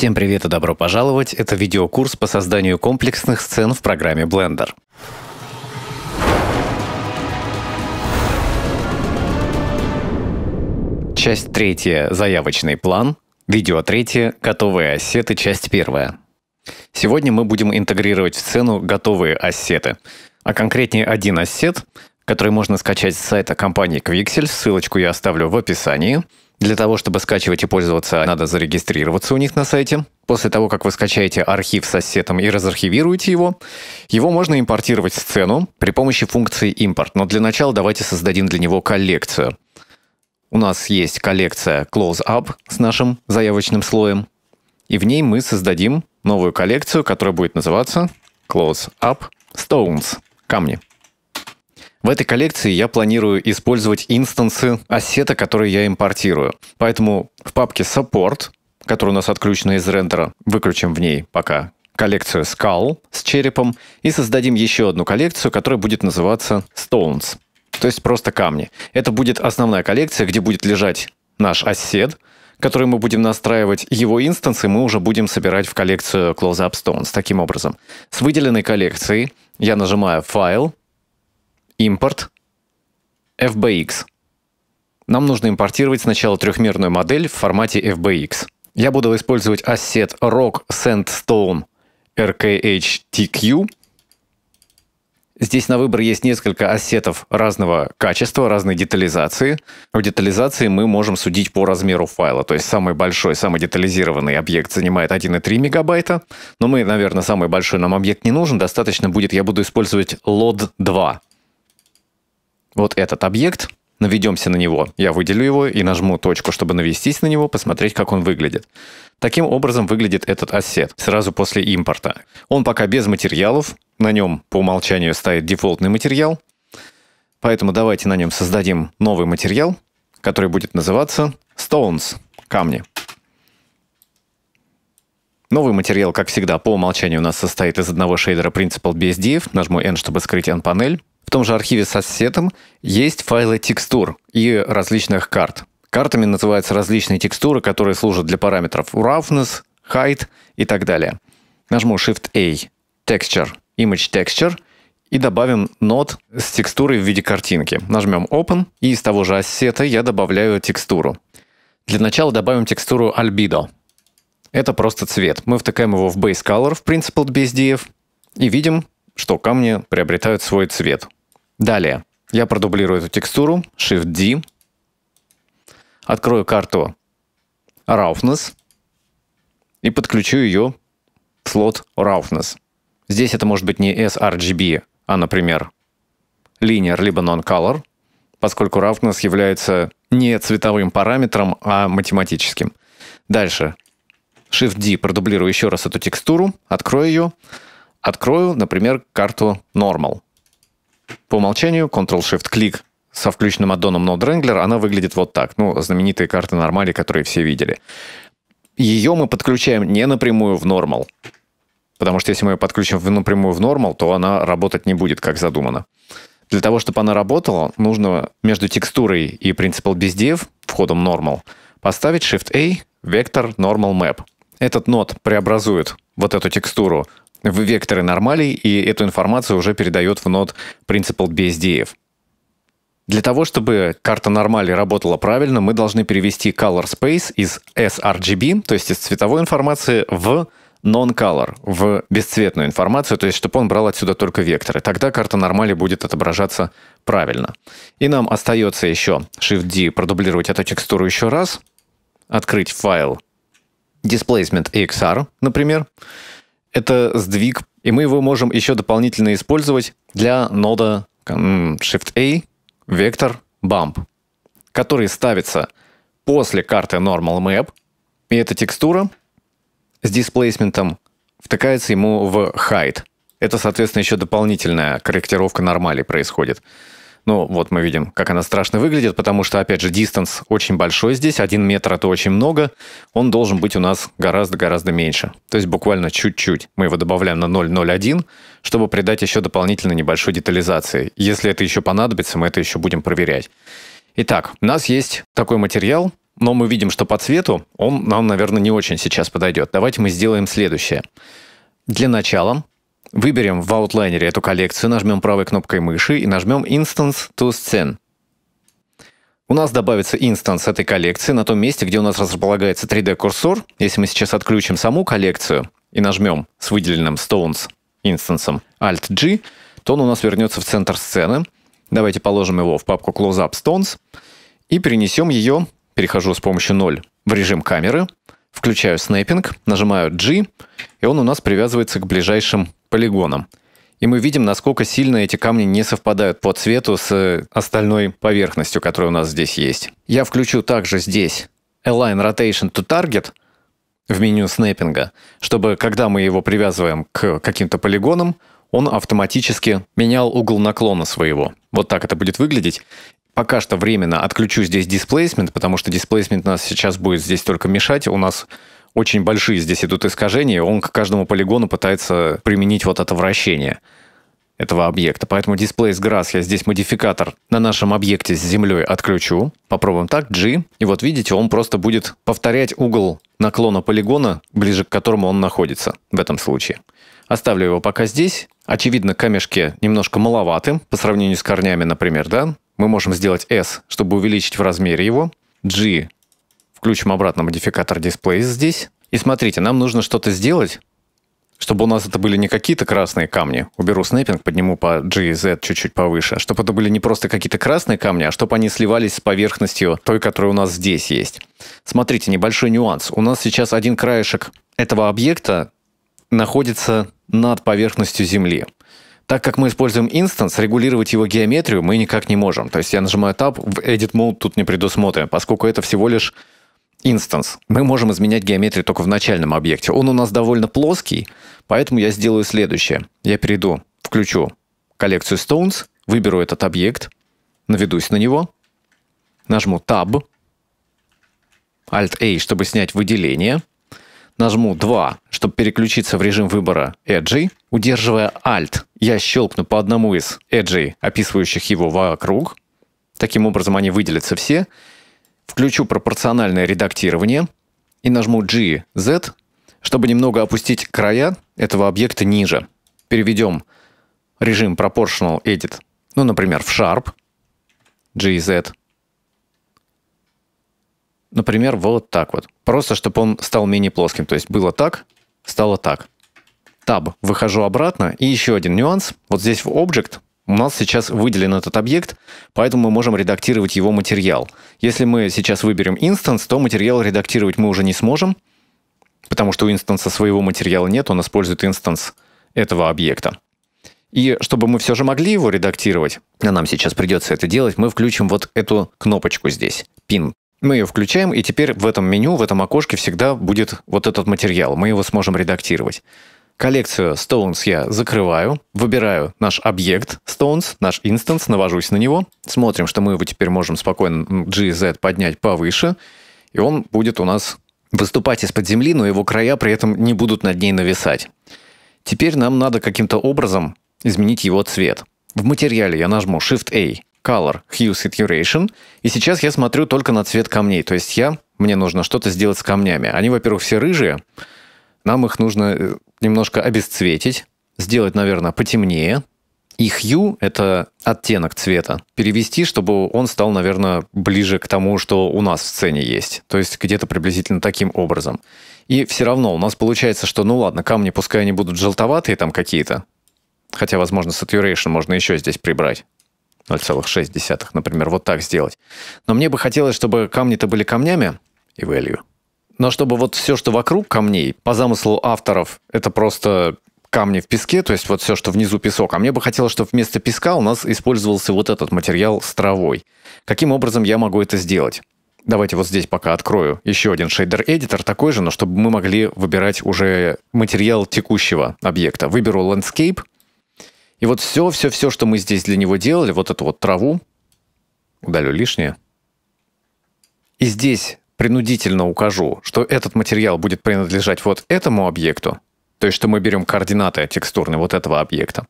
Всем привет и добро пожаловать! Это видеокурс по созданию комплексных сцен в программе Blender. Часть третья – заявочный план. Видео третье – готовые ассеты, часть первая. Сегодня мы будем интегрировать в сцену готовые ассеты, а конкретнее один ассет, который можно скачать с сайта компании Quixel, ссылочку я оставлю в описании – для того, чтобы скачивать и пользоваться, надо зарегистрироваться у них на сайте. После того, как вы скачаете архив со сетом и разархивируете его, его можно импортировать в сцену при помощи функции импорт. Но для начала давайте создадим для него коллекцию. У нас есть коллекция Close Up с нашим заявочным слоем. И в ней мы создадим новую коллекцию, которая будет называться Close Up Stones – камни. В этой коллекции я планирую использовать инстансы ассета, которые я импортирую. Поэтому в папке Support, которая у нас отключена из рендера, выключим в ней пока коллекцию Skull с черепом и создадим еще одну коллекцию, которая будет называться Stones, то есть просто камни. Это будет основная коллекция, где будет лежать наш ассет, который мы будем настраивать, его инстансы мы уже будем собирать в коллекцию Close Up Stones таким образом. С выделенной коллекцией я нажимаю «Файл», импорт FBX. Нам нужно импортировать сначала трехмерную модель в формате FBX. Я буду использовать ассет Rock Sandstone RKHTQ. Здесь на выбор есть несколько ассетов разного качества, разной детализации. У детализации мы можем судить по размеру файла. То есть самый большой, самый детализированный объект занимает 1,3 мегабайта. Но мы, наверное, самый большой нам объект не нужен. Достаточно будет, я буду использовать LOD 2 вот этот объект, наведемся на него. Я выделю его и нажму точку, чтобы навестись на него, посмотреть, как он выглядит. Таким образом выглядит этот ассет сразу после импорта. Он пока без материалов, на нем по умолчанию стоит дефолтный материал, поэтому давайте на нем создадим новый материал, который будет называться Stones, камни. Новый материал, как всегда, по умолчанию у нас состоит из одного шейдера Principle BSDF. Нажму N, чтобы скрыть N-панель. В том же архиве с ассетом есть файлы текстур и различных карт. Картами называются различные текстуры, которые служат для параметров roughness, height и так далее. Нажму Shift-A, Texture, Image Texture и добавим нод с текстурой в виде картинки. Нажмем Open и из того же ассета я добавляю текстуру. Для начала добавим текстуру Albedo. Это просто цвет. Мы втыкаем его в Base Color в Principled BSDF и видим, что камни приобретают свой цвет. Далее я продублирую эту текстуру, Shift-D, открою карту Roughness и подключу ее в слот Roughness. Здесь это может быть не sRGB, а, например, Linear либо Non-Color, поскольку Roughness является не цветовым параметром, а математическим. Дальше. Shift-D продублирую еще раз эту текстуру, открою ее. Открою, например, карту Normal по умолчанию Ctrl-Shift-клик со включенным аддоном Node Wrangler, она выглядит вот так. Ну, знаменитые карты нормали, которые все видели. Ее мы подключаем не напрямую в Normal, потому что если мы ее подключим напрямую в Normal, то она работать не будет, как задумано. Для того, чтобы она работала, нужно между текстурой и Principal BSDF, входом normal, поставить Shift-A, вектор normal map. Этот нод преобразует вот эту текстуру в векторы нормалей, и эту информацию уже передает в нод Principal BSDF. Для того, чтобы карта нормали работала правильно, мы должны перевести color space из sRGB, то есть из цветовой информации, в non-color, в бесцветную информацию, то есть чтобы он брал отсюда только векторы. Тогда карта нормали будет отображаться правильно. И нам остается еще Shift-D продублировать эту текстуру еще раз, открыть файл displacement.xr, например, это сдвиг, и мы его можем еще дополнительно использовать для нода Shift-A вектор bump, который ставится после карты Normal Map, и эта текстура с дисплейсментом втыкается ему в height. Это, соответственно, еще дополнительная корректировка нормали происходит. Ну, вот мы видим, как она страшно выглядит, потому что, опять же, дистанс очень большой здесь, один метр это очень много, он должен быть у нас гораздо-гораздо меньше. То есть буквально чуть-чуть мы его добавляем на 0,01, чтобы придать еще дополнительно небольшой детализации. Если это еще понадобится, мы это еще будем проверять. Итак, у нас есть такой материал, но мы видим, что по цвету он нам, наверное, не очень сейчас подойдет. Давайте мы сделаем следующее. Для начала Выберем в Outliner эту коллекцию, нажмем правой кнопкой мыши и нажмем Instance to Scene. У нас добавится инстанс этой коллекции на том месте, где у нас располагается 3D-курсор. Если мы сейчас отключим саму коллекцию и нажмем с выделенным Stones инстансом Alt-G, то он у нас вернется в центр сцены. Давайте положим его в папку Close Up Stones и перенесем ее, перехожу с помощью 0, в режим камеры – Включаю снэппинг, нажимаю G, и он у нас привязывается к ближайшим полигонам. И мы видим, насколько сильно эти камни не совпадают по цвету с э, остальной поверхностью, которая у нас здесь есть. Я включу также здесь Align Rotation to Target в меню снэппинга, чтобы когда мы его привязываем к каким-то полигонам, он автоматически менял угол наклона своего. Вот так это будет выглядеть. Пока что временно отключу здесь дисплейсмент, потому что дисплейсмент нас сейчас будет здесь только мешать. У нас очень большие здесь идут искажения, он к каждому полигону пытается применить вот это вращение этого объекта. Поэтому Displace Grass я здесь модификатор на нашем объекте с землей отключу. Попробуем так, G. И вот видите, он просто будет повторять угол наклона полигона, ближе к которому он находится в этом случае. Оставлю его пока здесь. Очевидно, камешки немножко маловаты по сравнению с корнями, например, да? Мы можем сделать S, чтобы увеличить в размере его. G. Включим обратно модификатор Displays здесь. И смотрите, нам нужно что-то сделать, чтобы у нас это были не какие-то красные камни. Уберу снэппинг, подниму по G и Z чуть-чуть повыше. Чтобы это были не просто какие-то красные камни, а чтобы они сливались с поверхностью той, которая у нас здесь есть. Смотрите, небольшой нюанс. У нас сейчас один краешек этого объекта находится над поверхностью Земли. Так как мы используем инстанс, регулировать его геометрию мы никак не можем. То есть я нажимаю Tab, в Edit Mode тут не предусмотрен, поскольку это всего лишь инстанс. Мы можем изменять геометрию только в начальном объекте. Он у нас довольно плоский, поэтому я сделаю следующее. Я перейду, включу коллекцию Stones, выберу этот объект, наведусь на него, нажму Tab, Alt-A, чтобы снять выделение, нажму 2, чтобы переключиться в режим выбора Edgy, удерживая Alt, я щелкну по одному из Edgy, описывающих его вокруг, таким образом они выделятся все, включу пропорциональное редактирование и нажму G, Z, чтобы немного опустить края этого объекта ниже. Переведем режим Proportional Edit, ну, например, в Sharp, G, Z, Например, вот так вот. Просто, чтобы он стал менее плоским. То есть было так, стало так. Таб. Выхожу обратно. И еще один нюанс. Вот здесь в Object у нас сейчас выделен этот объект, поэтому мы можем редактировать его материал. Если мы сейчас выберем instance, то материал редактировать мы уже не сможем, потому что у инстанса своего материала нет, он использует инстанс этого объекта. И чтобы мы все же могли его редактировать, а нам сейчас придется это делать, мы включим вот эту кнопочку здесь, pin. Мы ее включаем, и теперь в этом меню, в этом окошке всегда будет вот этот материал. Мы его сможем редактировать. Коллекцию Stones я закрываю, выбираю наш объект Stones, наш инстанс, навожусь на него, смотрим, что мы его теперь можем спокойно GZ поднять повыше, и он будет у нас выступать из-под земли, но его края при этом не будут над ней нависать. Теперь нам надо каким-то образом изменить его цвет. В материале я нажму Shift-A, Color Hue Saturation, и сейчас я смотрю только на цвет камней, то есть я, мне нужно что-то сделать с камнями. Они, во-первых, все рыжие, нам их нужно э, немножко обесцветить, сделать, наверное, потемнее, и hue — это оттенок цвета. Перевести, чтобы он стал, наверное, ближе к тому, что у нас в сцене есть. То есть где-то приблизительно таким образом. И все равно у нас получается, что, ну ладно, камни пускай они будут желтоватые там какие-то, хотя, возможно, saturation можно еще здесь прибрать. 0,6, например, вот так сделать. Но мне бы хотелось, чтобы камни-то были камнями и value. Но чтобы вот все, что вокруг камней, по замыслу авторов, это просто камни в песке, то есть вот все, что внизу песок. А мне бы хотелось, чтобы вместо песка у нас использовался вот этот материал с травой. Каким образом я могу это сделать? Давайте вот здесь пока открою еще один шейдер-эдитор, такой же, но чтобы мы могли выбирать уже материал текущего объекта. Выберу Landscape — и вот все, все, все, что мы здесь для него делали, вот эту вот траву, удалю лишнее, и здесь принудительно укажу, что этот материал будет принадлежать вот этому объекту, то есть что мы берем координаты текстурные вот этого объекта.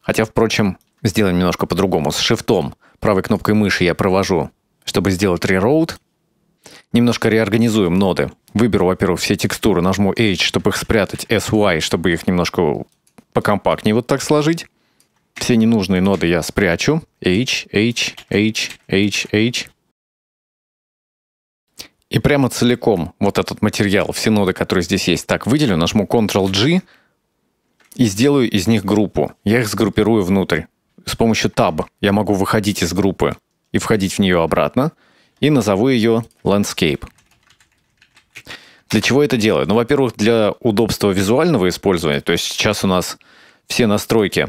Хотя, впрочем, сделаем немножко по-другому. С шифтом, правой кнопкой мыши я провожу, чтобы сделать reroute. Немножко реорганизуем ноды. Выберу, во-первых, все текстуры, нажму H, чтобы их спрятать, SY, чтобы их немножко покомпактнее вот так сложить. Все ненужные ноды я спрячу. H, H, H, H, H. И прямо целиком вот этот материал, все ноды, которые здесь есть, так выделю, нажму Ctrl-G и сделаю из них группу. Я их сгруппирую внутрь. С помощью Tab я могу выходить из группы и входить в нее обратно. И назову ее Landscape. Для чего это делаю? Ну, во-первых, для удобства визуального использования. То есть сейчас у нас все настройки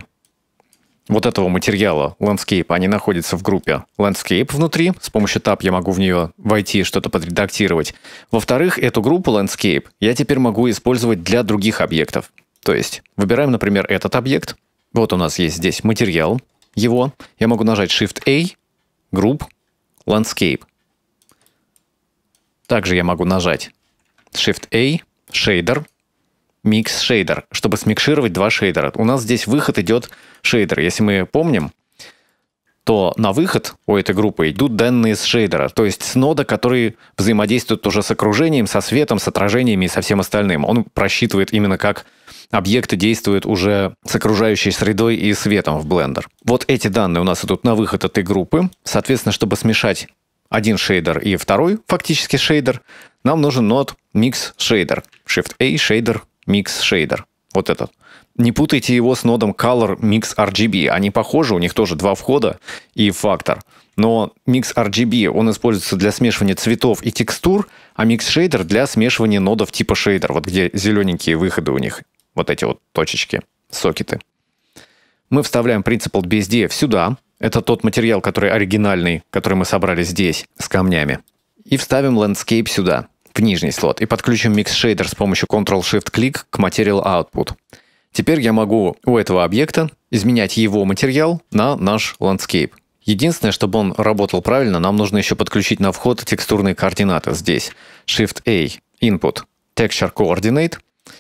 вот этого материала Landscape, они находятся в группе Landscape внутри. С помощью Tab я могу в нее войти, что-то подредактировать. Во-вторых, эту группу Landscape я теперь могу использовать для других объектов. То есть выбираем, например, этот объект. Вот у нас есть здесь материал его. Я могу нажать Shift-A, Group, Landscape. Также я могу нажать Shift-A, шейдер, микс шейдер, чтобы смикшировать два шейдера. У нас здесь выход идет шейдер. Если мы помним, то на выход у этой группы идут данные с шейдера, то есть с нода, который взаимодействует уже с окружением, со светом, с отражениями и со всем остальным. Он просчитывает именно как объекты действуют уже с окружающей средой и светом в Blender. Вот эти данные у нас идут на выход этой группы. Соответственно, чтобы смешать один шейдер и второй фактически шейдер, нам нужен нод mix shader. Shift-A, shader, mix shader. Вот этот. Не путайте его с нодом color mix RGB. Они похожи, у них тоже два входа и фактор. Но mix RGB, он используется для смешивания цветов и текстур, а mix shader для смешивания нодов типа shader, вот где зелененькие выходы у них, вот эти вот точечки, сокеты. Мы вставляем принципал BSDF сюда. Это тот материал, который оригинальный, который мы собрали здесь, с камнями. И вставим landscape сюда в нижний слот и подключим микс-шейдер с помощью Ctrl-Shift-клик к Material Output. Теперь я могу у этого объекта изменять его материал на наш ландскейп. Единственное, чтобы он работал правильно, нам нужно еще подключить на вход текстурные координаты здесь. Shift-A, Input, Texture Coordinate,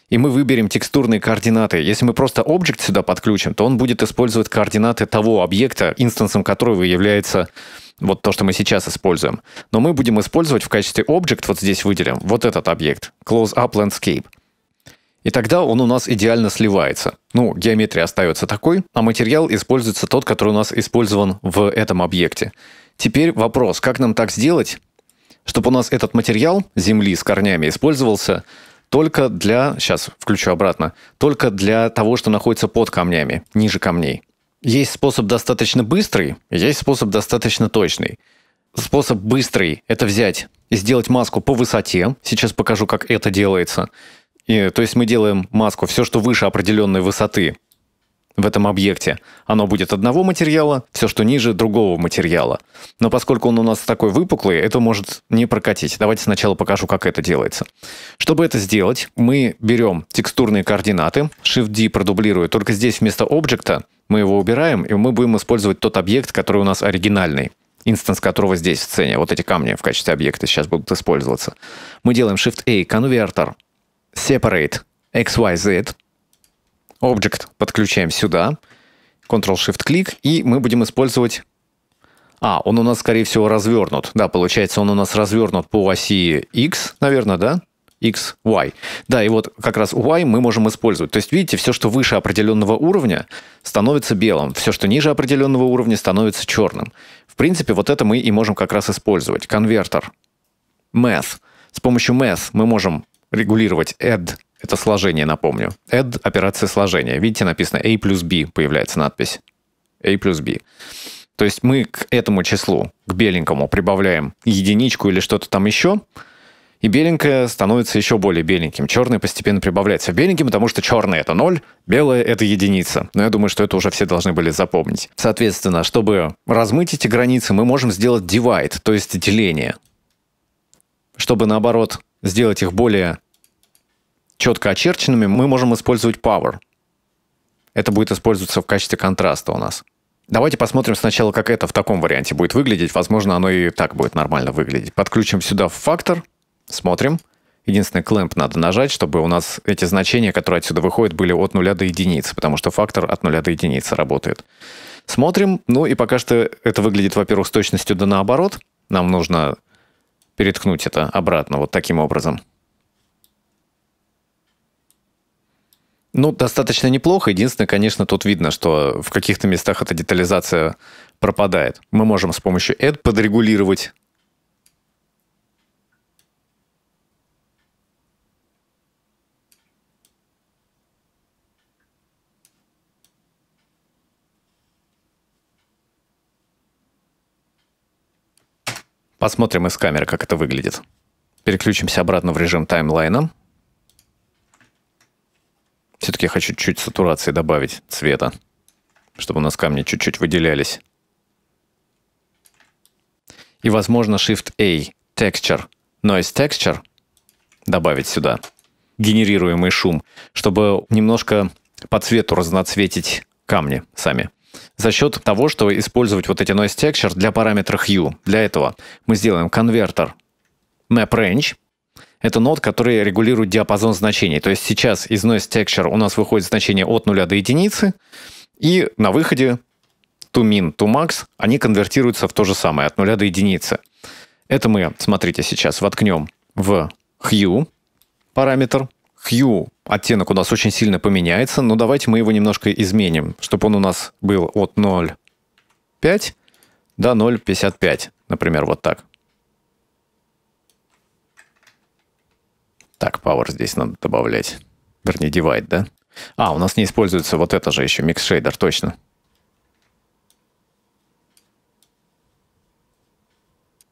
и мы выберем текстурные координаты. Если мы просто объект сюда подключим, то он будет использовать координаты того объекта, инстансом которого является вот то, что мы сейчас используем. Но мы будем использовать в качестве object, вот здесь выделим, вот этот объект, close up landscape. И тогда он у нас идеально сливается. Ну, геометрия остается такой, а материал используется тот, который у нас использован в этом объекте. Теперь вопрос, как нам так сделать, чтобы у нас этот материал земли с корнями использовался только для, сейчас включу обратно, только для того, что находится под камнями, ниже камней. Есть способ достаточно быстрый, есть способ достаточно точный. Способ быстрый – это взять и сделать маску по высоте. Сейчас покажу, как это делается. И, то есть мы делаем маску, все, что выше определенной высоты, в этом объекте. Оно будет одного материала, все, что ниже, другого материала. Но поскольку он у нас такой выпуклый, это может не прокатить. Давайте сначала покажу, как это делается. Чтобы это сделать, мы берем текстурные координаты, Shift-D продублирую, только здесь вместо объекта мы его убираем, и мы будем использовать тот объект, который у нас оригинальный инстанс которого здесь в сцене. Вот эти камни в качестве объекта сейчас будут использоваться. Мы делаем Shift-A, конвертер, Separate, XYZ, Object подключаем сюда. Ctrl-Shift-клик, и мы будем использовать... А, он у нас, скорее всего, развернут. Да, получается, он у нас развернут по оси X, наверное, да? X, Y. Да, и вот как раз Y мы можем использовать. То есть, видите, все, что выше определенного уровня, становится белым. Все, что ниже определенного уровня, становится черным. В принципе, вот это мы и можем как раз использовать. Конвертер. Math. С помощью Math мы можем регулировать add это сложение, напомню. Add – операция сложения. Видите, написано A плюс B, появляется надпись. A плюс B. То есть мы к этому числу, к беленькому, прибавляем единичку или что-то там еще, и беленькое становится еще более беленьким. Черный постепенно прибавляется в беленьким, потому что черное это ноль, белое это единица. Но я думаю, что это уже все должны были запомнить. Соответственно, чтобы размыть эти границы, мы можем сделать divide, то есть деление. Чтобы наоборот сделать их более четко очерченными, мы можем использовать power. Это будет использоваться в качестве контраста у нас. Давайте посмотрим сначала, как это в таком варианте будет выглядеть. Возможно, оно и так будет нормально выглядеть. Подключим сюда фактор, смотрим. Единственное, клэмп надо нажать, чтобы у нас эти значения, которые отсюда выходят, были от 0 до единицы, потому что фактор от 0 до единицы работает. Смотрим, ну и пока что это выглядит, во-первых, с точностью до наоборот. Нам нужно переткнуть это обратно вот таким образом. Ну, достаточно неплохо. Единственное, конечно, тут видно, что в каких-то местах эта детализация пропадает. Мы можем с помощью add подрегулировать Посмотрим из камеры, как это выглядит. Переключимся обратно в режим таймлайна. Все-таки хочу чуть сатурации добавить цвета, чтобы у нас камни чуть-чуть выделялись. И, возможно, Shift-A, Texture, Noise Texture добавить сюда, генерируемый шум, чтобы немножко по цвету разноцветить камни сами за счет того, что использовать вот эти noise texture для параметра hue. Для этого мы сделаем конвертер map range, это нод, который регулирует диапазон значений. То есть сейчас из noise texture у нас выходит значение от 0 до единицы, и на выходе to min, to max, они конвертируются в то же самое, от 0 до единицы. Это мы, смотрите, сейчас воткнем в hue параметр. Hue оттенок у нас очень сильно поменяется, но давайте мы его немножко изменим, чтобы он у нас был от 0,5 до 0,55, например, вот так. Так, power здесь надо добавлять. Вернее, divide, да? А, у нас не используется вот это же еще, mix shader, точно.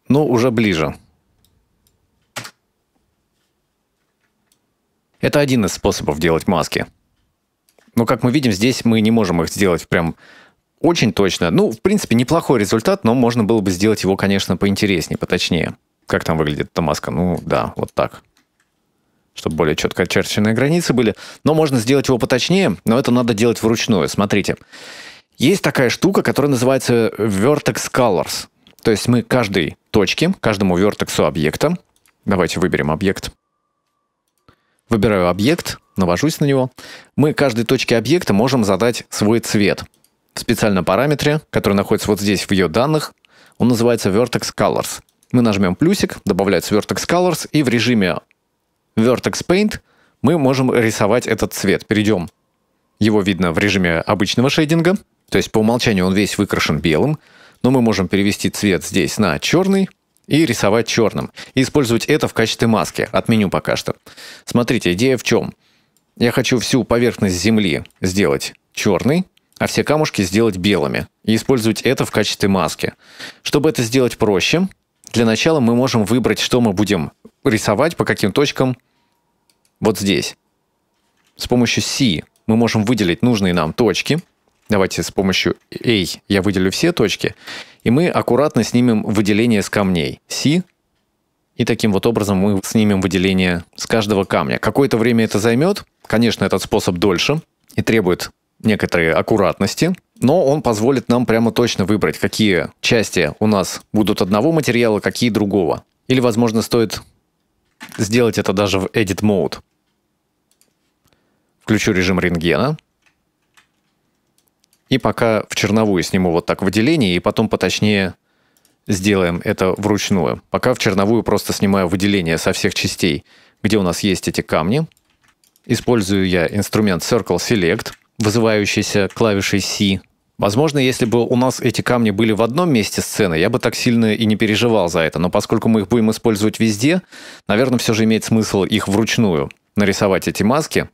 Ну, уже ближе. Это один из способов делать маски. Но, как мы видим, здесь мы не можем их сделать прям очень точно. Ну, в принципе, неплохой результат, но можно было бы сделать его, конечно, поинтереснее, поточнее. Как там выглядит эта маска? Ну, да, вот так чтобы более четко очерченные границы были. Но можно сделать его поточнее, но это надо делать вручную. Смотрите, есть такая штука, которая называется Vertex Colors. То есть мы каждой точке, каждому вертексу объекта, давайте выберем объект, выбираю объект, навожусь на него, мы каждой точке объекта можем задать свой цвет в специальном параметре, который находится вот здесь в ее данных, он называется Vertex Colors. Мы нажмем плюсик, добавляется Vertex Colors, и в режиме Vertex Paint мы можем рисовать этот цвет. Перейдем. Его видно в режиме обычного шейдинга, то есть по умолчанию он весь выкрашен белым, но мы можем перевести цвет здесь на черный и рисовать черным. И использовать это в качестве маски. Отменю пока что. Смотрите, идея в чем? Я хочу всю поверхность земли сделать черной, а все камушки сделать белыми и использовать это в качестве маски. Чтобы это сделать проще, для начала мы можем выбрать, что мы будем рисовать, по каким точкам вот здесь. С помощью C мы можем выделить нужные нам точки. Давайте с помощью A я выделю все точки. И мы аккуратно снимем выделение с камней. C. И таким вот образом мы снимем выделение с каждого камня. Какое-то время это займет. Конечно, этот способ дольше и требует некоторой аккуратности но он позволит нам прямо точно выбрать, какие части у нас будут одного материала, какие другого. Или, возможно, стоит сделать это даже в Edit Mode. Включу режим рентгена. И пока в черновую сниму вот так выделение, и потом поточнее сделаем это вручную. Пока в черновую просто снимаю выделение со всех частей, где у нас есть эти камни. Использую я инструмент Circle Select – вызывающийся клавишей C. Возможно, если бы у нас эти камни были в одном месте сцены, я бы так сильно и не переживал за это. Но поскольку мы их будем использовать везде, наверное, все же имеет смысл их вручную нарисовать эти маски.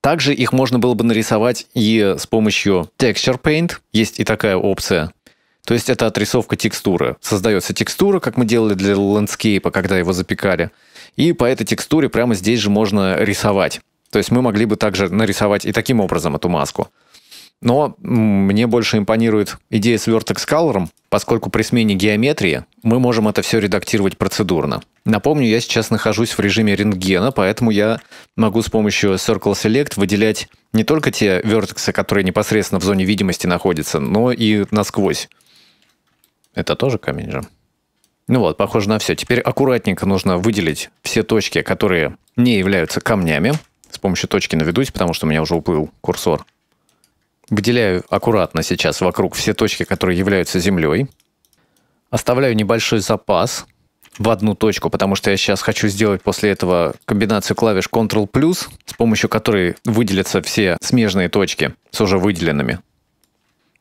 Также их можно было бы нарисовать и с помощью Texture Paint. Есть и такая опция. То есть это отрисовка текстуры. Создается текстура, как мы делали для ландскейпа, когда его запекали. И по этой текстуре прямо здесь же можно рисовать. То есть мы могли бы также нарисовать и таким образом эту маску. Но мне больше импонирует идея с Vertex Color, поскольку при смене геометрии мы можем это все редактировать процедурно. Напомню, я сейчас нахожусь в режиме рентгена, поэтому я могу с помощью Circle Select выделять не только те вертексы, которые непосредственно в зоне видимости находятся, но и насквозь. Это тоже камень же. Ну вот, похоже на все. Теперь аккуратненько нужно выделить все точки, которые не являются камнями с помощью точки наведусь, потому что у меня уже уплыл курсор. Выделяю аккуратно сейчас вокруг все точки, которые являются землей. Оставляю небольшой запас в одну точку, потому что я сейчас хочу сделать после этого комбинацию клавиш Ctrl+, с помощью которой выделятся все смежные точки с уже выделенными.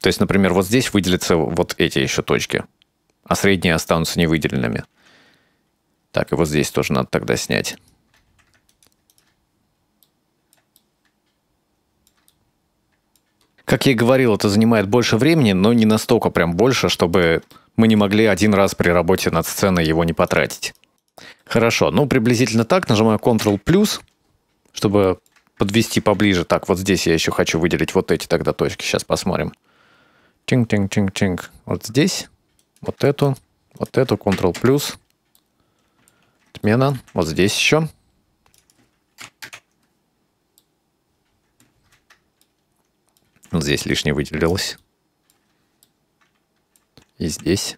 То есть, например, вот здесь выделятся вот эти еще точки, а средние останутся невыделенными. Так, и вот здесь тоже надо тогда снять. Как я и говорил, это занимает больше времени, но не настолько прям больше, чтобы мы не могли один раз при работе над сценой его не потратить. Хорошо, ну приблизительно так. Нажимаю Ctrl плюс, чтобы подвести поближе. Так, вот здесь я еще хочу выделить вот эти тогда точки. Сейчас посмотрим. Чинг-чинг-чинг-чинг. Вот здесь, вот эту, вот эту, Ctrl плюс. Отмена. Вот здесь еще. Вот здесь лишнее выделилось. И здесь.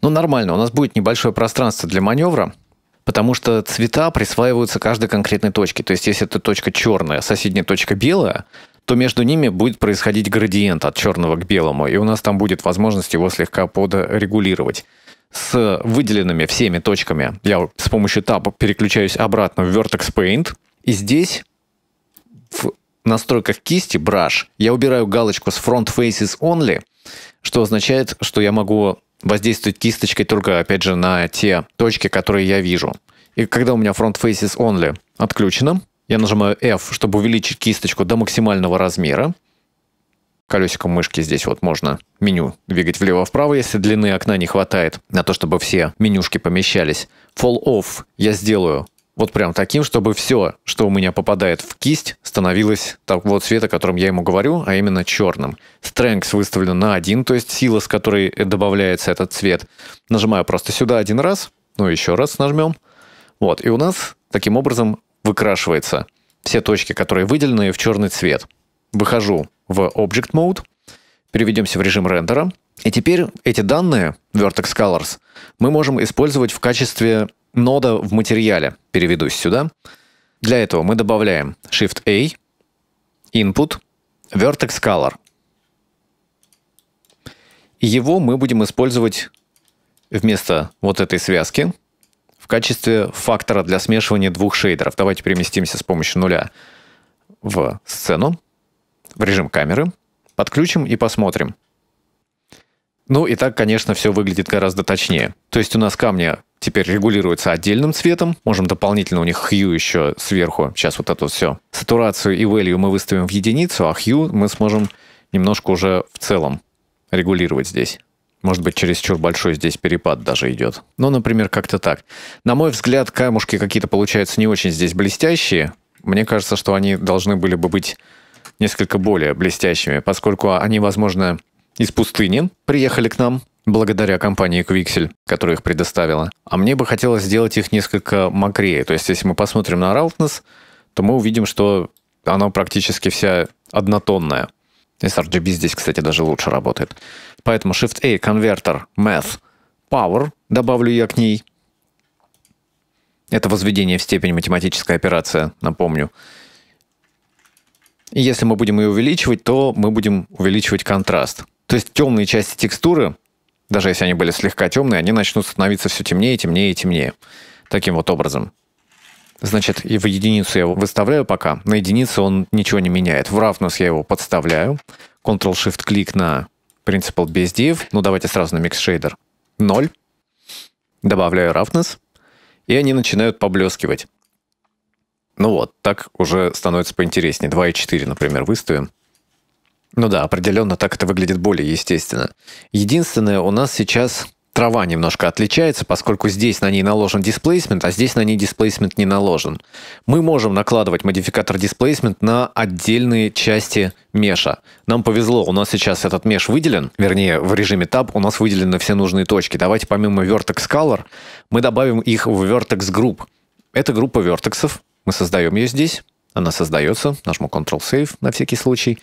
Ну, нормально, у нас будет небольшое пространство для маневра, потому что цвета присваиваются каждой конкретной точке. То есть, если эта точка черная, соседняя точка белая, то между ними будет происходить градиент от черного к белому, и у нас там будет возможность его слегка подрегулировать. С выделенными всеми точками я с помощью таба переключаюсь обратно в Vertex Paint, и здесь в настройках кисти Brush я убираю галочку с Front Faces Only, что означает, что я могу воздействовать кисточкой только, опять же, на те точки, которые я вижу. И когда у меня Front Faces Only отключено, я нажимаю F, чтобы увеличить кисточку до максимального размера. Колесиком мышки здесь вот можно меню двигать влево-вправо, если длины окна не хватает, на то, чтобы все менюшки помещались. Fall off я сделаю вот прям таким, чтобы все, что у меня попадает в кисть, становилось того цвета, о котором я ему говорю, а именно черным. Strength выставлена на 1, то есть сила, с которой добавляется этот цвет. Нажимаю просто сюда один раз, ну еще раз нажмем. Вот, и у нас таким образом выкрашивается. Все точки, которые выделены в черный цвет. Выхожу в Object Mode, переведемся в режим рендера. И теперь эти данные, Vertex Colors, мы можем использовать в качестве нода в материале. Переведусь сюда. Для этого мы добавляем Shift-A, Input, Vertex Color. Его мы будем использовать вместо вот этой связки – в качестве фактора для смешивания двух шейдеров. Давайте переместимся с помощью нуля в сцену, в режим камеры, подключим и посмотрим. Ну и так, конечно, все выглядит гораздо точнее. То есть у нас камни теперь регулируются отдельным цветом. Можем дополнительно у них хью еще сверху. Сейчас вот это все. Сатурацию и value мы выставим в единицу, а хью мы сможем немножко уже в целом регулировать здесь. Может быть, чересчур большой здесь перепад даже идет. Ну, например, как-то так. На мой взгляд, камушки какие-то получаются не очень здесь блестящие. Мне кажется, что они должны были бы быть несколько более блестящими, поскольку они, возможно, из пустыни приехали к нам, благодаря компании Quixel, которая их предоставила. А мне бы хотелось сделать их несколько мокрее. То есть, если мы посмотрим на Routness, то мы увидим, что она практически вся однотонная. SRGB здесь, кстати, даже лучше работает. Поэтому Shift-A, конвертер, math, power, добавлю я к ней. Это возведение в степень математическая операция, напомню. И если мы будем ее увеличивать, то мы будем увеличивать контраст. То есть темные части текстуры, даже если они были слегка темные, они начнут становиться все темнее, темнее, и темнее. Таким вот образом. Значит, и в единицу я его выставляю пока. На единицу он ничего не меняет. В равнус я его подставляю. Ctrl-Shift-клик на без BSDF, ну давайте сразу на микс-шейдер, 0, добавляю roughness, и они начинают поблескивать. Ну вот, так уже становится поинтереснее. 2,4, например, выставим. Ну да, определенно так это выглядит более естественно. Единственное, у нас сейчас трава немножко отличается, поскольку здесь на ней наложен дисплейсмент, а здесь на ней дисплейсмент не наложен. Мы можем накладывать модификатор дисплейсмент на отдельные части меша. Нам повезло, у нас сейчас этот меш выделен, вернее в режиме Tab у нас выделены все нужные точки. Давайте помимо Vertex Color мы добавим их в Vertex Group. Это группа вертексов, мы создаем ее здесь, она создается, нажму Ctrl-Save на всякий случай,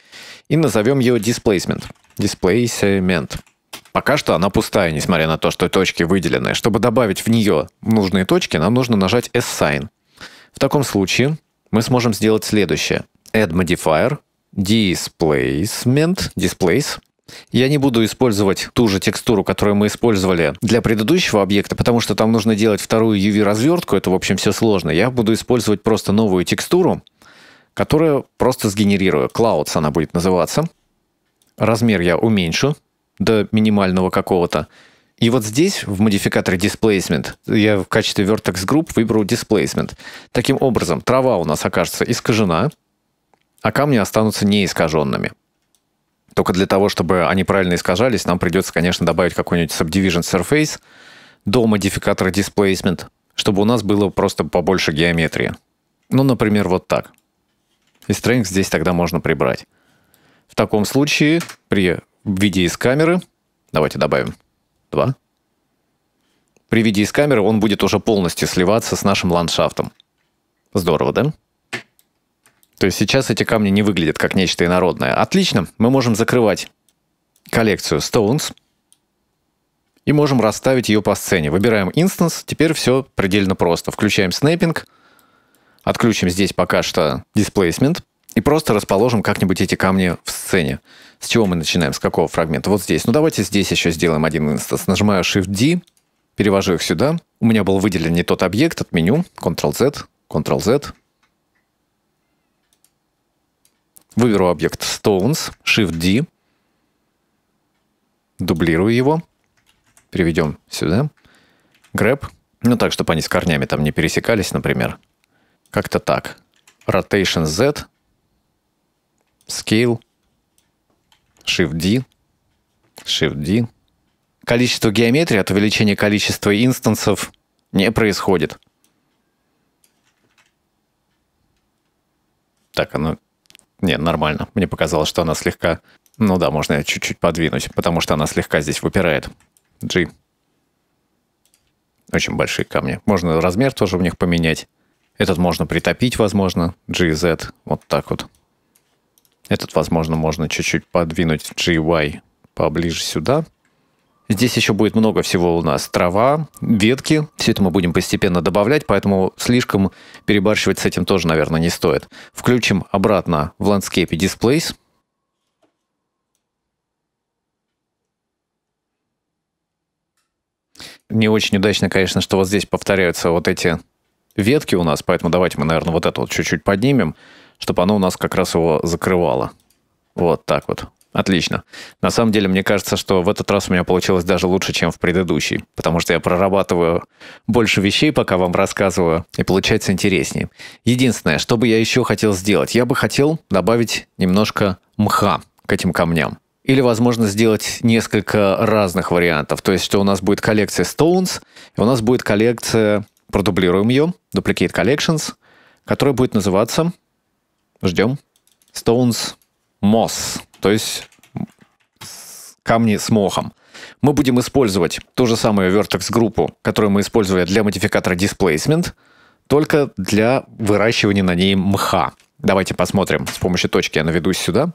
и назовем ее Displacement. Displacement. Пока что она пустая, несмотря на то, что точки выделены. Чтобы добавить в нее нужные точки, нам нужно нажать assign. В таком случае мы сможем сделать следующее. Add modifier, displacement, displace. Я не буду использовать ту же текстуру, которую мы использовали для предыдущего объекта, потому что там нужно делать вторую UV-развертку, это, в общем, все сложно. Я буду использовать просто новую текстуру, которую просто сгенерирую. Clouds она будет называться. Размер я уменьшу до минимального какого-то. И вот здесь, в модификаторе Displacement, я в качестве Vertex Group выберу Displacement. Таким образом, трава у нас окажется искажена, а камни останутся неискаженными. Только для того, чтобы они правильно искажались, нам придется, конечно, добавить какой-нибудь Subdivision Surface до модификатора Displacement, чтобы у нас было просто побольше геометрии. Ну, например, вот так. И Strength здесь тогда можно прибрать. В таком случае при в виде из камеры. Давайте добавим два. При виде из камеры он будет уже полностью сливаться с нашим ландшафтом. Здорово, да? То есть сейчас эти камни не выглядят как нечто инородное. Отлично, мы можем закрывать коллекцию Stones и можем расставить ее по сцене. Выбираем Instance, теперь все предельно просто. Включаем снэппинг, отключим здесь пока что Displacement и просто расположим как-нибудь эти камни в сцене. С чего мы начинаем? С какого фрагмента? Вот здесь. Ну, давайте здесь еще сделаем один инстанс. Нажимаю Shift-D, перевожу их сюда. У меня был выделен не тот объект, от меню. Ctrl-Z, Ctrl-Z. Выберу объект Stones, Shift-D. Дублирую его. Переведем сюда. Grab. Ну, так, чтобы они с корнями там не пересекались, например. Как-то так. Rotation Z. Scale. Shift-D, Shift-D. Количество геометрии от увеличения количества инстансов не происходит. Так, оно... Не, нормально. Мне показалось, что она слегка... Ну да, можно ее чуть-чуть подвинуть, потому что она слегка здесь выпирает. G. Очень большие камни. Можно размер тоже в них поменять. Этот можно притопить, возможно. G, Z. Вот так вот. Этот, возможно, можно чуть-чуть подвинуть GY поближе сюда. Здесь еще будет много всего у нас. Трава, ветки. Все это мы будем постепенно добавлять, поэтому слишком перебарщивать с этим тоже, наверное, не стоит. Включим обратно в ландскейпе Displays. Не очень удачно, конечно, что вот здесь повторяются вот эти ветки у нас, поэтому давайте мы, наверное, вот это вот чуть-чуть поднимем чтобы оно у нас как раз его закрывало. Вот так вот. Отлично. На самом деле, мне кажется, что в этот раз у меня получилось даже лучше, чем в предыдущий, потому что я прорабатываю больше вещей, пока вам рассказываю, и получается интереснее. Единственное, что бы я еще хотел сделать, я бы хотел добавить немножко мха к этим камням. Или, возможно, сделать несколько разных вариантов. То есть, что у нас будет коллекция Stones, и у нас будет коллекция, продублируем ее, Duplicate Collections, которая будет называться Ждем. Stones Moss, то есть камни с мохом. Мы будем использовать ту же самую Vertex-группу, которую мы использовали для модификатора Displacement, только для выращивания на ней мха. Давайте посмотрим. С помощью точки я наведусь сюда.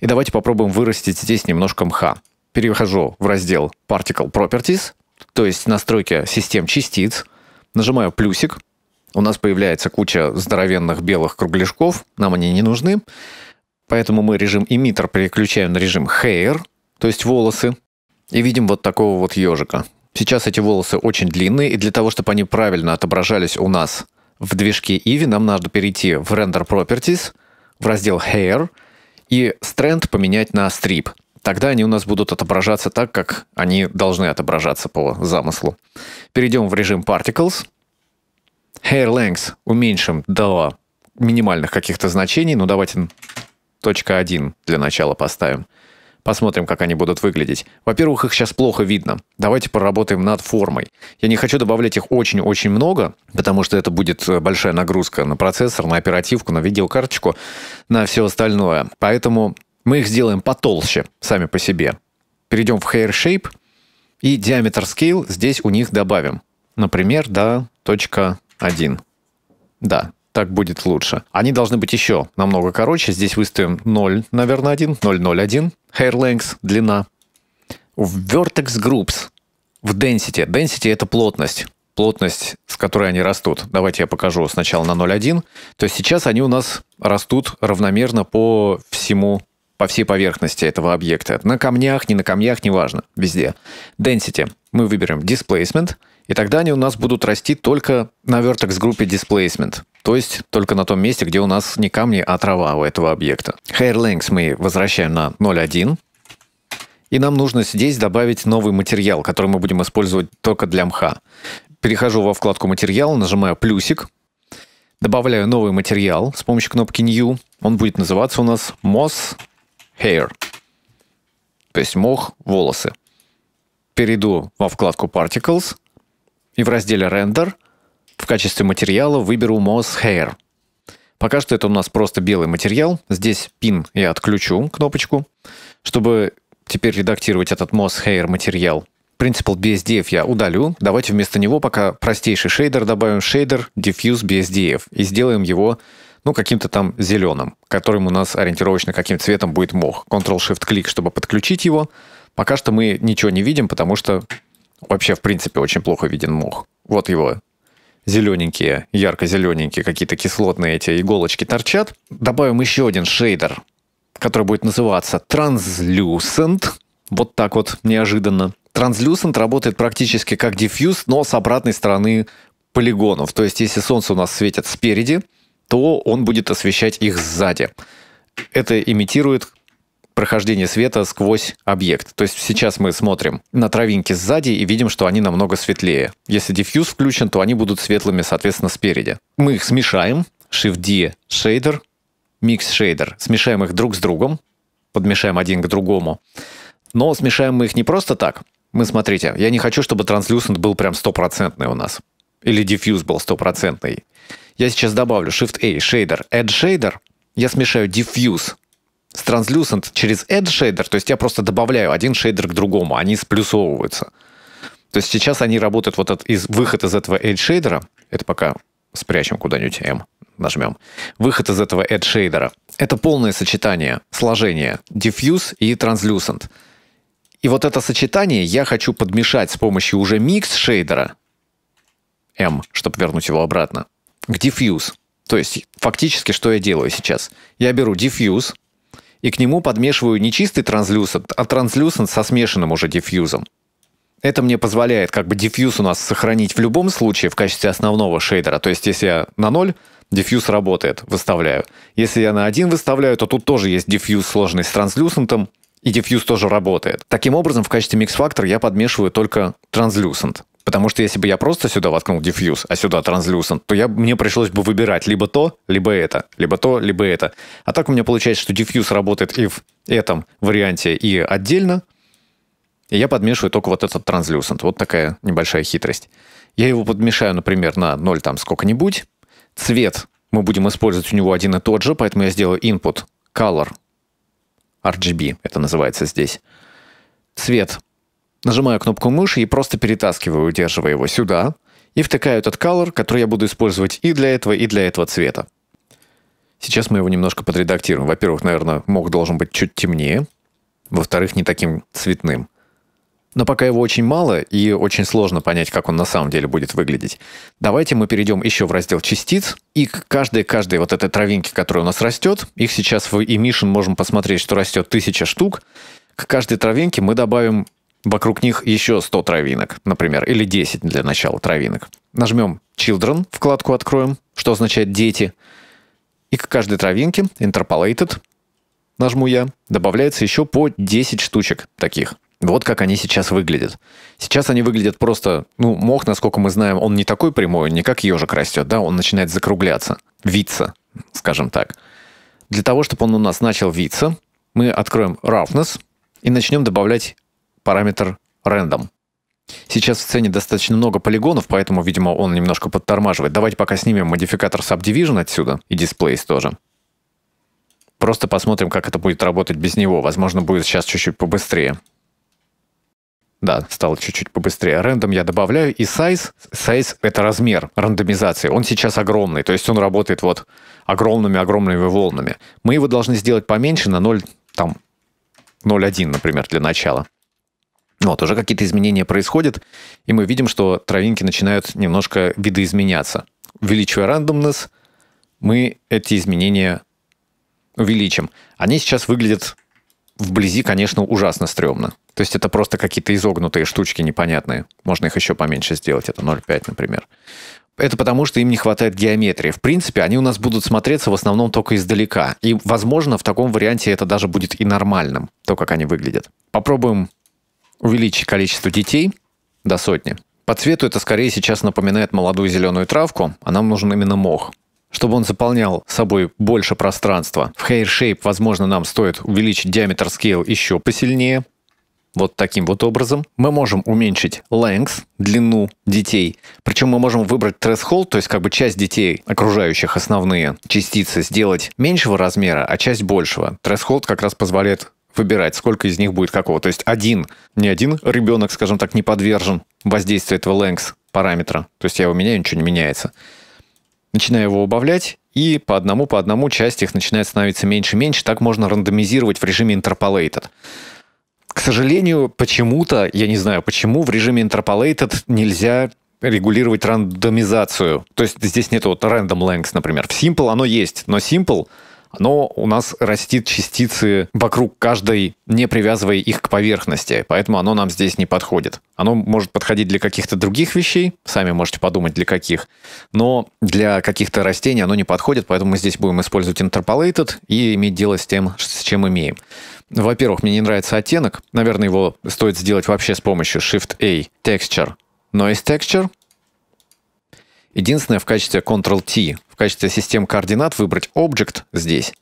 И давайте попробуем вырастить здесь немножко мха. Перехожу в раздел Particle Properties, то есть настройки систем частиц. Нажимаю плюсик, у нас появляется куча здоровенных белых кругляшков, нам они не нужны, поэтому мы режим эмиттер переключаем на режим hair, то есть волосы, и видим вот такого вот ежика. Сейчас эти волосы очень длинные, и для того, чтобы они правильно отображались у нас в движке Иви, нам надо перейти в Render Properties, в раздел Hair, и Strand поменять на Strip. Тогда они у нас будут отображаться так, как они должны отображаться по замыслу. Перейдем в режим Particles – hair length уменьшим до минимальных каких-то значений. Ну, давайте точка 1 для начала поставим. Посмотрим, как они будут выглядеть. Во-первых, их сейчас плохо видно. Давайте поработаем над формой. Я не хочу добавлять их очень-очень много, потому что это будет э, большая нагрузка на процессор, на оперативку, на видеокарточку, на все остальное. Поэтому мы их сделаем потолще сами по себе. Перейдем в Hair Shape и диаметр Scale здесь у них добавим. Например, до точка один. Да, так будет лучше. Они должны быть еще намного короче. Здесь выставим 0, наверное, 1, 001. Hair length, длина. В vertex groups, в density. Density — это плотность плотность, с которой они растут. Давайте я покажу сначала на 0,1. То есть сейчас они у нас растут равномерно по всему по всей поверхности этого объекта. На камнях, не на камнях, неважно, везде. Density. Мы выберем displacement, и тогда они у нас будут расти только на vertex группе displacement. То есть только на том месте, где у нас не камни, а трава у этого объекта. Hair length мы возвращаем на 0,1. И нам нужно здесь добавить новый материал, который мы будем использовать только для мха. Перехожу во вкладку «Материал», нажимаю «Плюсик», добавляю новый материал с помощью кнопки «New». Он будет называться у нас «Moss hair. То есть мох – волосы. Перейду во вкладку Particles и в разделе Render в качестве материала выберу Moss Hair. Пока что это у нас просто белый материал. Здесь пин я отключу кнопочку, чтобы теперь редактировать этот Moss Hair материал. Principal BSDF я удалю. Давайте вместо него пока простейший шейдер добавим шейдер Diffuse BSDF и сделаем его ну, каким-то там зеленым, которым у нас ориентировочно каким цветом будет мох. Ctrl-Shift-клик, чтобы подключить его. Пока что мы ничего не видим, потому что вообще, в принципе, очень плохо виден мох. Вот его зелененькие, ярко-зелененькие какие-то кислотные эти иголочки торчат. Добавим еще один шейдер, который будет называться Translucent. Вот так вот неожиданно. Translucent работает практически как диффьюз, но с обратной стороны полигонов. То есть, если солнце у нас светит спереди, то он будет освещать их сзади. Это имитирует прохождение света сквозь объект. То есть сейчас мы смотрим на травинки сзади и видим, что они намного светлее. Если диффьюз включен, то они будут светлыми, соответственно, спереди. Мы их смешаем. Shift-D, шейдер, микс шейдер. Смешаем их друг с другом, подмешаем один к другому. Но смешаем мы их не просто так. Мы, смотрите, я не хочу, чтобы транслюсент был прям стопроцентный у нас. Или диффьюз был стопроцентный. Я сейчас добавлю Shift-A, Shader, Add Shader. Я смешаю Diffuse с Translucent через Add Shader. То есть я просто добавляю один шейдер к другому. Они сплюсовываются. То есть сейчас они работают вот от, из, выход из этого Add Shader. Это пока спрячем куда-нибудь M, нажмем. Выход из этого Add Shader. Это полное сочетание, сложение Diffuse и Translucent. И вот это сочетание я хочу подмешать с помощью уже микс шейдера M, чтобы вернуть его обратно к diffuse. То есть фактически что я делаю сейчас? Я беру diffuse и к нему подмешиваю не чистый транслюсент, а транслюсент со смешанным уже диффьюзом. Это мне позволяет как бы диффьюз у нас сохранить в любом случае в качестве основного шейдера. То есть если я на 0, диффьюз работает, выставляю. Если я на 1 выставляю, то тут тоже есть диффьюз, сложный с транслюсентом, и диффьюз тоже работает. Таким образом, в качестве микс-фактор я подмешиваю только транслюсент. Потому что если бы я просто сюда воткнул диффьюз, а сюда транслюсент, то я, мне пришлось бы выбирать либо то, либо это, либо то, либо это. А так у меня получается, что диффьюз работает и в этом варианте, и отдельно. И я подмешиваю только вот этот транслюсент. Вот такая небольшая хитрость. Я его подмешаю, например, на 0 там сколько-нибудь. Цвет мы будем использовать у него один и тот же, поэтому я сделаю input color RGB, это называется здесь. Цвет Нажимаю кнопку мыши и просто перетаскиваю, удерживая его сюда, и втыкаю этот color, который я буду использовать и для этого, и для этого цвета. Сейчас мы его немножко подредактируем. Во-первых, наверное, мог, должен быть чуть темнее. Во-вторых, не таким цветным. Но пока его очень мало и очень сложно понять, как он на самом деле будет выглядеть. Давайте мы перейдем еще в раздел частиц. И к каждой-каждой вот этой травинке, которая у нас растет, их сейчас в emission можем посмотреть, что растет тысяча штук. К каждой травинке мы добавим Вокруг них еще 100 травинок, например, или 10 для начала травинок. Нажмем Children, вкладку откроем, что означает «дети». И к каждой травинке Interpolated, нажму я, добавляется еще по 10 штучек таких. Вот как они сейчас выглядят. Сейчас они выглядят просто, ну, мох, насколько мы знаем, он не такой прямой, не как ежик растет, да, он начинает закругляться, виться, скажем так. Для того, чтобы он у нас начал виться, мы откроем roughness и начнем добавлять параметр random. Сейчас в сцене достаточно много полигонов, поэтому, видимо, он немножко подтормаживает. Давайте пока снимем модификатор Subdivision отсюда и Displays тоже. Просто посмотрим, как это будет работать без него. Возможно, будет сейчас чуть-чуть побыстрее. Да, стало чуть-чуть побыстрее. Рандом я добавляю. И size. Size — это размер рандомизации. Он сейчас огромный. То есть он работает вот огромными-огромными волнами. Мы его должны сделать поменьше на 0, там, 0,1, например, для начала. Ну, вот, уже какие-то изменения происходят, и мы видим, что травинки начинают немножко видоизменяться. Увеличивая рандомнес, мы эти изменения увеличим. Они сейчас выглядят вблизи, конечно, ужасно стрёмно. То есть это просто какие-то изогнутые штучки непонятные. Можно их еще поменьше сделать, это 0,5, например. Это потому, что им не хватает геометрии. В принципе, они у нас будут смотреться в основном только издалека. И, возможно, в таком варианте это даже будет и нормальным, то, как они выглядят. Попробуем увеличить количество детей до сотни. По цвету это скорее сейчас напоминает молодую зеленую травку, а нам нужен именно мох. Чтобы он заполнял собой больше пространства. В Hair Shape, возможно, нам стоит увеличить диаметр scale еще посильнее. Вот таким вот образом. Мы можем уменьшить length, длину детей. Причем мы можем выбрать threshold, то есть как бы часть детей, окружающих основные частицы, сделать меньшего размера, а часть большего. Threshold как раз позволяет выбирать, сколько из них будет какого. То есть один, не один ребенок, скажем так, не подвержен воздействию этого length параметра. То есть я его меняю, ничего не меняется. Начинаю его убавлять, и по одному, по одному часть их начинает становиться меньше и меньше. Так можно рандомизировать в режиме interpolated. К сожалению, почему-то, я не знаю почему, в режиме interpolated нельзя регулировать рандомизацию. То есть здесь нет вот random length, например. В simple оно есть, но simple — оно у нас растит частицы вокруг каждой, не привязывая их к поверхности, поэтому оно нам здесь не подходит. Оно может подходить для каких-то других вещей, сами можете подумать для каких, но для каких-то растений оно не подходит, поэтому мы здесь будем использовать interpolated и иметь дело с тем, с чем имеем. Во-первых, мне не нравится оттенок, наверное, его стоит сделать вообще с помощью Shift-A, Texture, Noise Texture, Единственное, в качестве Ctrl-T в качестве систем координат выбрать Object здесь,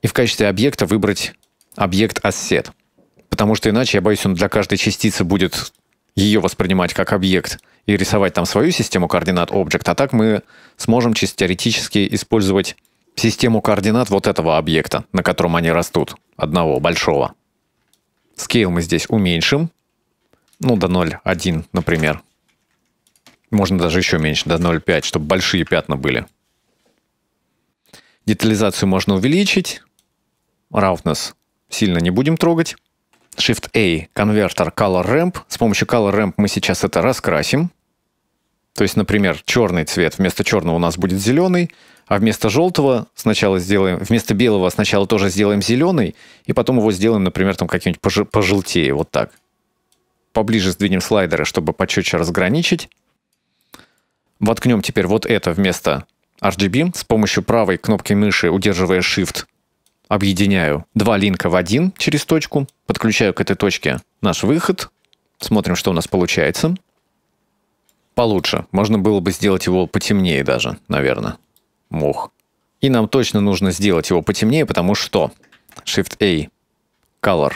и в качестве объекта выбрать объект Asset. Потому что иначе, я боюсь, он для каждой частицы будет ее воспринимать как объект и рисовать там свою систему координат Object, а так мы сможем чисто теоретически использовать систему координат вот этого объекта, на котором они растут, одного большого. Scale мы здесь уменьшим, ну, до 0,1, например. Можно даже еще меньше, до 0,5, чтобы большие пятна были. Детализацию можно увеличить. Roughness сильно не будем трогать. Shift-A, конвертер Color Ramp. С помощью Color Ramp мы сейчас это раскрасим. То есть, например, черный цвет вместо черного у нас будет зеленый, а вместо желтого сначала сделаем, вместо белого сначала тоже сделаем зеленый, и потом его сделаем, например, там каким-нибудь пож пожелтее, вот так. Поближе сдвинем слайдеры, чтобы почетче разграничить. Воткнем теперь вот это вместо RGB с помощью правой кнопки мыши, удерживая Shift, объединяю два линка в один через точку, подключаю к этой точке наш выход, смотрим, что у нас получается. Получше. Можно было бы сделать его потемнее даже, наверное. Мох. И нам точно нужно сделать его потемнее, потому что Shift-A, Color.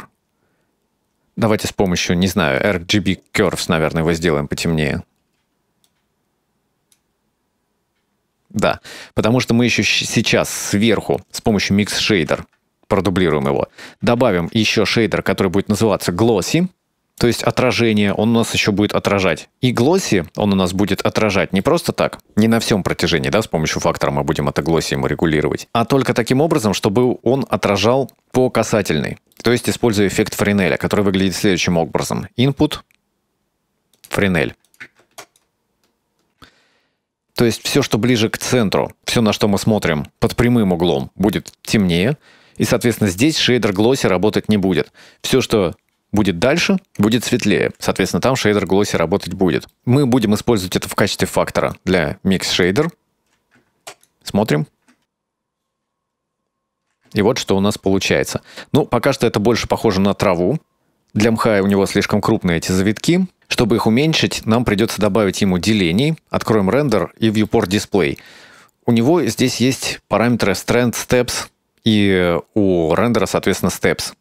Давайте с помощью, не знаю, RGB Curves, наверное, его сделаем потемнее. Да, потому что мы еще сейчас сверху с помощью Mix Shader продублируем его. Добавим еще шейдер, который будет называться Glossy, то есть отражение, он у нас еще будет отражать. И Glossy он у нас будет отражать не просто так, не на всем протяжении, да, с помощью фактора мы будем это Glossy ему регулировать, а только таким образом, чтобы он отражал по касательной. То есть используя эффект Френеля, который выглядит следующим образом. Input, Френель. То есть все, что ближе к центру, все, на что мы смотрим под прямым углом, будет темнее. И, соответственно, здесь шейдер глосси работать не будет. Все, что будет дальше, будет светлее. Соответственно, там шейдер глосси работать будет. Мы будем использовать это в качестве фактора для микс шейдер. Смотрим. И вот что у нас получается. Ну, пока что это больше похоже на траву. Для мха у него слишком крупные эти завитки, чтобы их уменьшить, нам придется добавить ему делений. Откроем рендер и viewport display. У него здесь есть параметры strand steps и э, у рендера, соответственно, steps.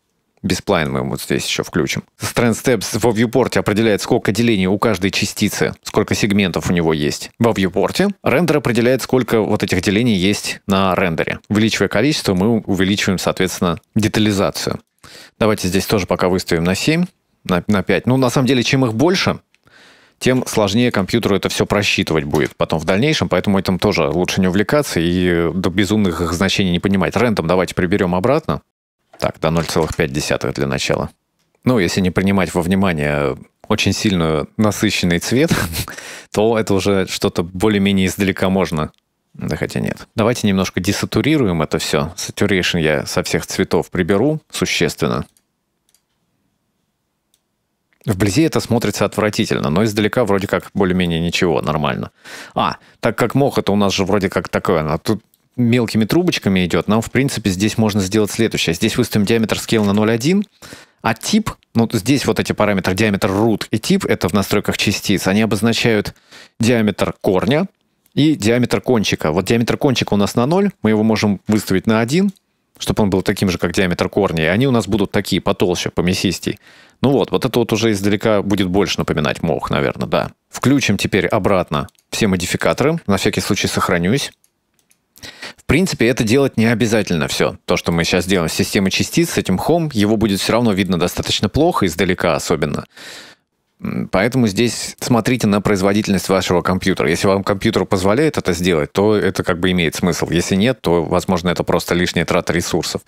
Бесплайн мы ему здесь еще включим. Strand Steps во viewport определяет, сколько делений у каждой частицы, сколько сегментов у него есть во viewport. Рендер определяет, сколько вот этих делений есть на рендере. Увеличивая количество, мы увеличиваем, соответственно, детализацию. Давайте здесь тоже пока выставим на 7 на, на 5. Ну, на самом деле, чем их больше, тем сложнее компьютеру это все просчитывать будет потом в дальнейшем, поэтому этим тоже лучше не увлекаться и до безумных их значений не понимать. Рентом давайте приберем обратно. Так, до 0,5 для начала. Ну, если не принимать во внимание очень сильно насыщенный цвет, то это уже что-то более-менее издалека можно. Да хотя нет. Давайте немножко десатурируем это все. Saturation я со всех цветов приберу существенно. Вблизи это смотрится отвратительно, но издалека вроде как более-менее ничего, нормально. А, так как мох это у нас же вроде как такое, а тут мелкими трубочками идет, нам, в принципе, здесь можно сделать следующее. Здесь выставим диаметр scale на 0,1, а тип, ну, здесь вот эти параметры, диаметр root и тип, это в настройках частиц, они обозначают диаметр корня и диаметр кончика. Вот диаметр кончика у нас на 0, мы его можем выставить на 1, чтобы он был таким же, как диаметр корня, и они у нас будут такие, потолще, помесистей. Ну вот, вот это вот уже издалека будет больше напоминать мох, наверное, да. Включим теперь обратно все модификаторы, на всякий случай сохранюсь. В принципе, это делать не обязательно все. То, что мы сейчас делаем с системой частиц, с этим хом, его будет все равно видно достаточно плохо, издалека особенно. Поэтому здесь смотрите на производительность вашего компьютера. Если вам компьютер позволяет это сделать, то это как бы имеет смысл. Если нет, то, возможно, это просто лишняя трата ресурсов.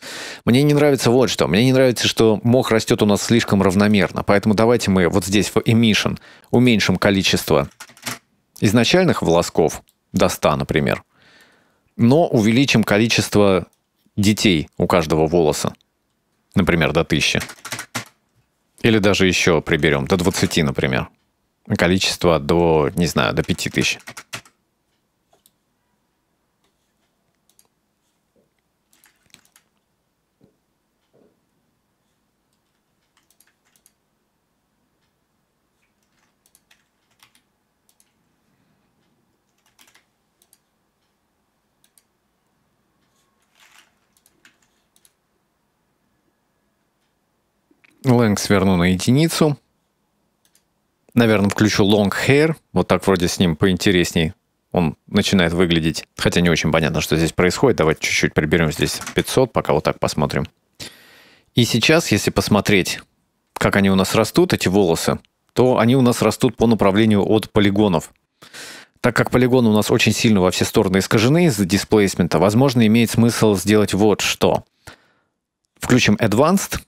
Мне не нравится вот что. Мне не нравится, что мох растет у нас слишком равномерно. Поэтому давайте мы вот здесь в emission уменьшим количество изначальных волосков до 100, например, но увеличим количество детей у каждого волоса, например, до 1000. Или даже еще приберем, до 20, например. Количество до, не знаю, до 5000. Лэнг сверну на единицу. Наверное, включу long hair. Вот так вроде с ним поинтересней он начинает выглядеть. Хотя не очень понятно, что здесь происходит. Давайте чуть-чуть приберем здесь 500, пока вот так посмотрим. И сейчас, если посмотреть, как они у нас растут, эти волосы, то они у нас растут по направлению от полигонов. Так как полигоны у нас очень сильно во все стороны искажены из-за дисплейсмента, возможно, имеет смысл сделать вот что. Включим Advanced,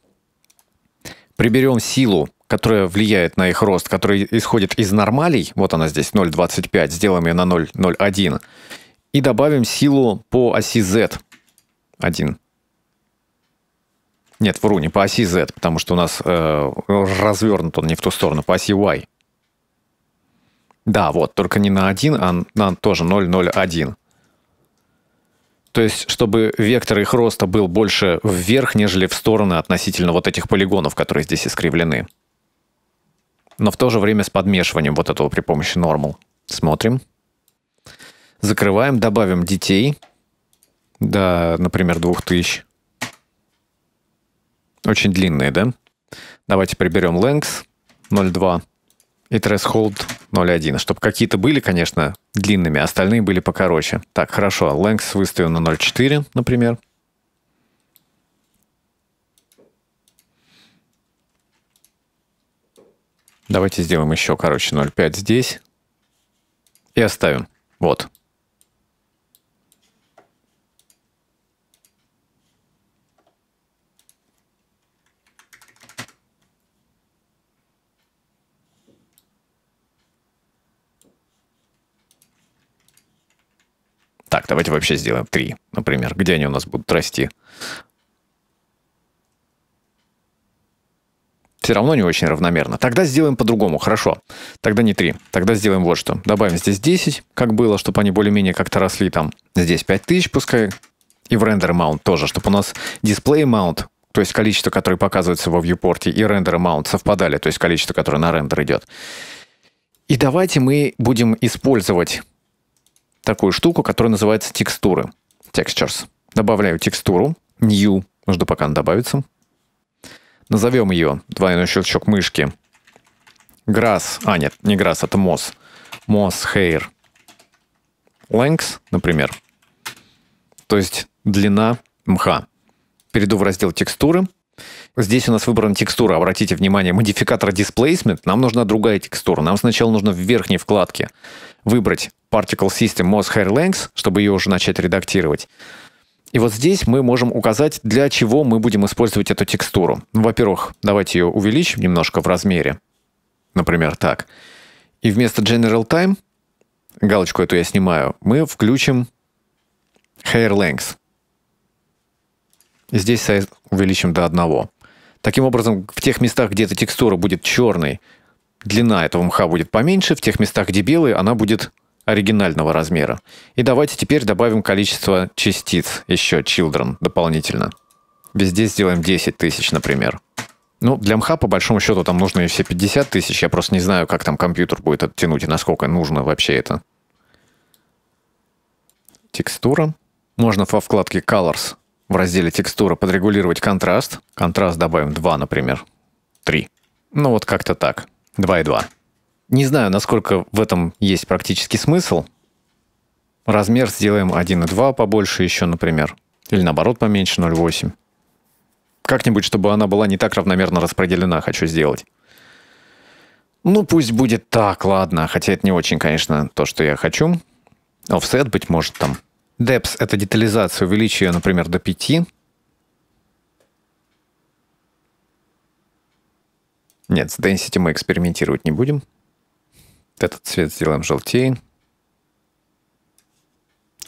приберем силу, которая влияет на их рост, которая исходит из нормалей, вот она здесь 0,25, сделаем ее на 0,01, и добавим силу по оси Z 1. Нет, вру, не по оси Z, потому что у нас э, развернут он не в ту сторону, по оси Y. Да, вот, только не на 1, а на тоже 0,01. То есть, чтобы вектор их роста был больше вверх, нежели в стороны относительно вот этих полигонов, которые здесь искривлены. Но в то же время с подмешиванием вот этого при помощи нормал. Смотрим. Закрываем, добавим детей. Да, например, 2000. Очень длинные, да? Давайте приберем length 0,2 и threshold 0,1, чтобы какие-то были, конечно, длинными, а остальные были покороче. Так, хорошо, length выставим на 0,4, например. Давайте сделаем еще, короче, 0,5 здесь. И оставим. Вот. Так, давайте вообще сделаем три, например. Где они у нас будут расти? Все равно не очень равномерно. Тогда сделаем по-другому, хорошо. Тогда не три. Тогда сделаем вот что. Добавим здесь 10, как было, чтобы они более-менее как-то росли там. Здесь 5000 пускай. И в рендер mount тоже, чтобы у нас дисплей mount то есть количество, которое показывается во viewport, и рендер mount совпадали, то есть количество, которое на рендер идет. И давайте мы будем использовать такую штуку, которая называется текстуры. Textures. Добавляю текстуру. New. Жду, пока она добавится. Назовем ее двойной щелчок мышки. Grass. А, нет, не Grass, это Moss. Moss Hair. Length, например. То есть длина мха. Перейду в раздел текстуры. Здесь у нас выбрана текстура. Обратите внимание, модификатор Displacement. Нам нужна другая текстура. Нам сначала нужно в верхней вкладке выбрать Particle System Moss Hair Length, чтобы ее уже начать редактировать. И вот здесь мы можем указать, для чего мы будем использовать эту текстуру. Ну, во-первых, давайте ее увеличим немножко в размере. Например, так. И вместо General Time, галочку эту я снимаю, мы включим Hair Length. Здесь увеличим до одного. Таким образом, в тех местах, где эта текстура будет черной, длина этого мха будет поменьше, в тех местах, где белый, она будет оригинального размера. И давайте теперь добавим количество частиц еще children дополнительно. Везде сделаем 10 тысяч, например. Ну, для мха, по большому счету, там нужно и все 50 тысяч. Я просто не знаю, как там компьютер будет оттянуть и насколько нужно вообще это. Текстура. Можно во вкладке Colors в разделе «Текстура» подрегулировать контраст. Контраст добавим 2, например, 3. Ну вот как-то так, 2 и 2. Не знаю, насколько в этом есть практический смысл. Размер сделаем и 1,2 побольше еще, например. Или наоборот поменьше, 0,8. Как-нибудь, чтобы она была не так равномерно распределена, хочу сделать. Ну, пусть будет так, ладно. Хотя это не очень, конечно, то, что я хочу. Офсет, быть может, там Depth — это детализация, увеличу например, до 5. Нет, с density мы экспериментировать не будем. Этот цвет сделаем желтее.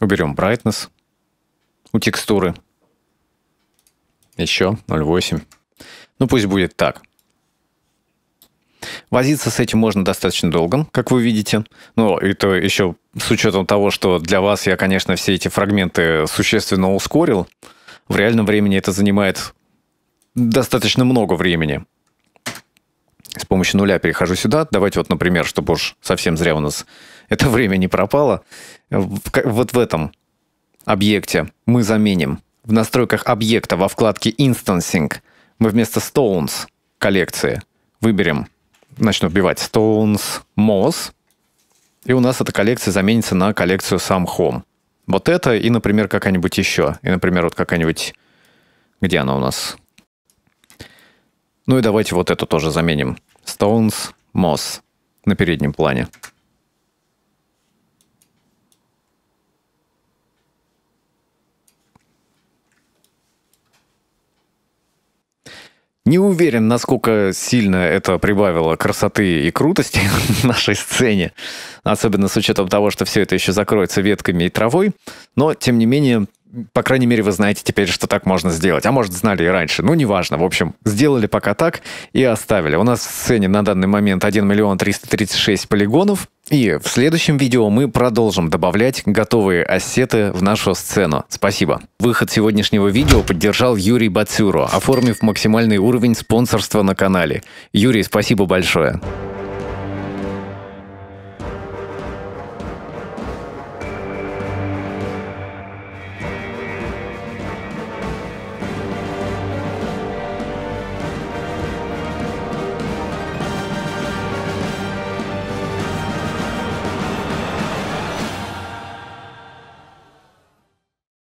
Уберем brightness у текстуры. Еще 0,8. Ну пусть будет так. Возиться с этим можно достаточно долго, как вы видите. Но ну, это еще с учетом того, что для вас я, конечно, все эти фрагменты существенно ускорил, в реальном времени это занимает достаточно много времени. С помощью нуля перехожу сюда. Давайте вот, например, чтобы уж совсем зря у нас это время не пропало. Вот в этом объекте мы заменим в настройках объекта во вкладке Instancing мы вместо Stones коллекции выберем начну убивать Stones, Moss, и у нас эта коллекция заменится на коллекцию сам Home. Вот это и, например, какая-нибудь еще. И, например, вот какая-нибудь... Где она у нас? Ну и давайте вот эту тоже заменим. Stones, Moss на переднем плане. Не уверен, насколько сильно это прибавило красоты и крутости нашей сцене, особенно с учетом того, что все это еще закроется ветками и травой, но, тем не менее, по крайней мере, вы знаете теперь, что так можно сделать. А может, знали и раньше. Ну, неважно. В общем, сделали пока так и оставили. У нас в сцене на данный момент 1 миллион 336 полигонов. И в следующем видео мы продолжим добавлять готовые ассеты в нашу сцену. Спасибо. Выход сегодняшнего видео поддержал Юрий Бацюро, оформив максимальный уровень спонсорства на канале. Юрий, спасибо большое.